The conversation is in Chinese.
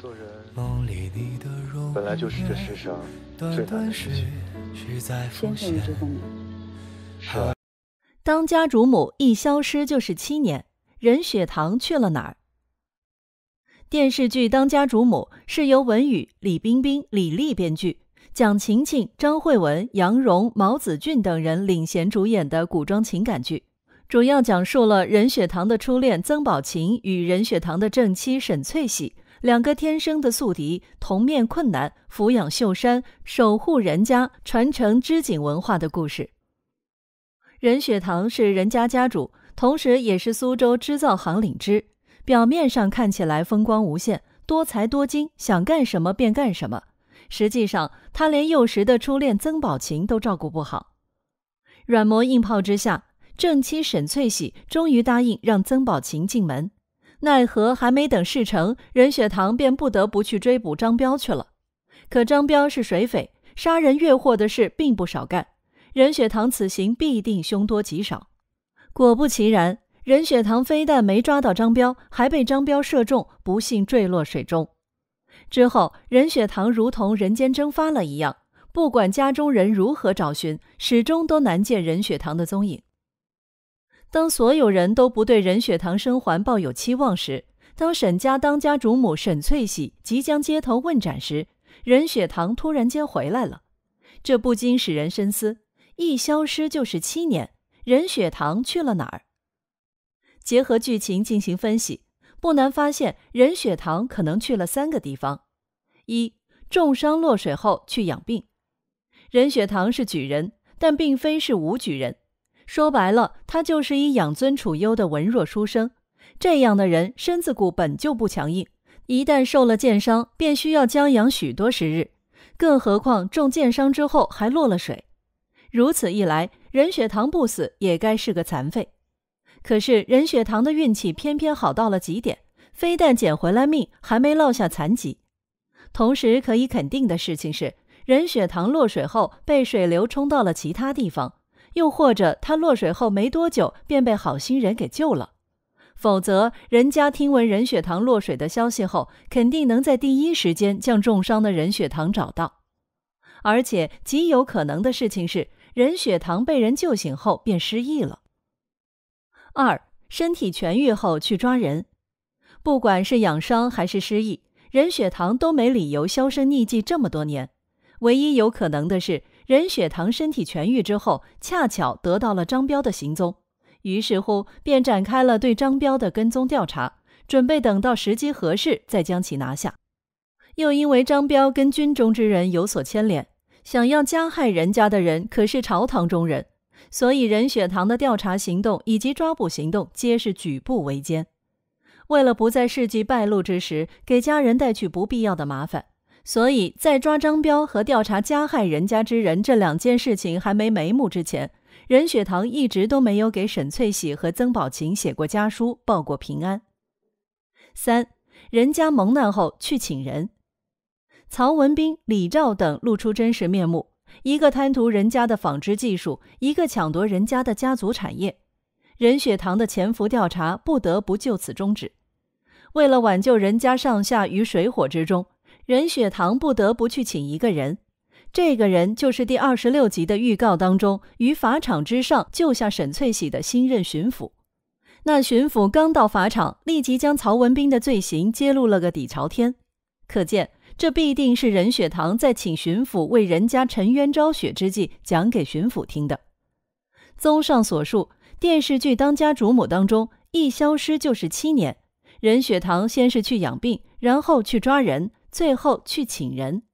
做人本来就是这世上最难的事情。先生一直昏是啊，当家主母一消失就是七年，任雪堂去了哪儿？电视剧《当家主母》是由文宇、李冰冰、李丽编剧，蒋勤勤、张慧雯、杨蓉、毛子俊等人领衔主演的古装情感剧，主要讲述了任雪堂的初恋曾宝琴与任雪堂的正妻沈翠喜。两个天生的宿敌同面困难，抚养秀山，守护人家，传承织锦文化的故事。任雪堂是任家家主，同时也是苏州织造行领织，表面上看起来风光无限，多才多金，想干什么便干什么。实际上，他连幼时的初恋曾宝琴都照顾不好。软磨硬泡之下，正妻沈翠喜终于答应让曾宝琴进门。奈何还没等事成，任雪堂便不得不去追捕张彪去了。可张彪是水匪，杀人越货的事并不少干。任雪堂此行必定凶多吉少。果不其然，任雪堂非但没抓到张彪，还被张彪射中，不幸坠落水中。之后，任雪堂如同人间蒸发了一样，不管家中人如何找寻，始终都难见任雪堂的踪影。当所有人都不对任雪堂生还抱有期望时，当沈家当家主母沈翠喜即将街头问斩时，任雪堂突然间回来了。这不禁使人深思：一消失就是七年，任雪堂去了哪儿？结合剧情进行分析，不难发现任雪堂可能去了三个地方：一重伤落水后去养病。任雪堂是举人，但并非是武举人。说白了，他就是一养尊处优的文弱书生。这样的人身子骨本就不强硬，一旦受了箭伤，便需要将养许多时日。更何况中箭伤之后还落了水，如此一来，任雪堂不死也该是个残废。可是任雪堂的运气偏偏好到了极点，非但捡回来命，还没落下残疾。同时可以肯定的事情是，任雪堂落水后被水流冲到了其他地方。又或者他落水后没多久便被好心人给救了，否则人家听闻任雪堂落水的消息后，肯定能在第一时间将重伤的任雪堂找到。而且极有可能的事情是，任雪堂被人救醒后便失忆了。二，身体痊愈后去抓人，不管是养伤还是失忆，任雪堂都没理由销声匿迹这么多年。唯一有可能的是。任雪堂身体痊愈之后，恰巧得到了张彪的行踪，于是乎便展开了对张彪的跟踪调查，准备等到时机合适再将其拿下。又因为张彪跟军中之人有所牵连，想要加害人家的人可是朝堂中人，所以任雪堂的调查行动以及抓捕行动皆是举步维艰。为了不在事迹败露之时给家人带去不必要的麻烦。所以在抓张彪和调查加害人家之人这两件事情还没眉目之前，任雪堂一直都没有给沈翠喜和曾宝琴写过家书报过平安。三，人家蒙难后去请人，曹文斌、李兆等露出真实面目，一个贪图人家的纺织技术，一个抢夺人家的家族产业，任雪堂的潜伏调查不得不就此终止。为了挽救人家上下于水火之中。任雪堂不得不去请一个人，这个人就是第二十六集的预告当中于法场之上救下沈翠喜的新任巡抚。那巡抚刚到法场，立即将曹文斌的罪行揭露了个底朝天。可见，这必定是任雪堂在请巡抚为人家陈冤昭雪之际讲给巡抚听的。综上所述，电视剧《当家主母》当中一消失就是七年。任雪堂先是去养病，然后去抓人。最后去请人。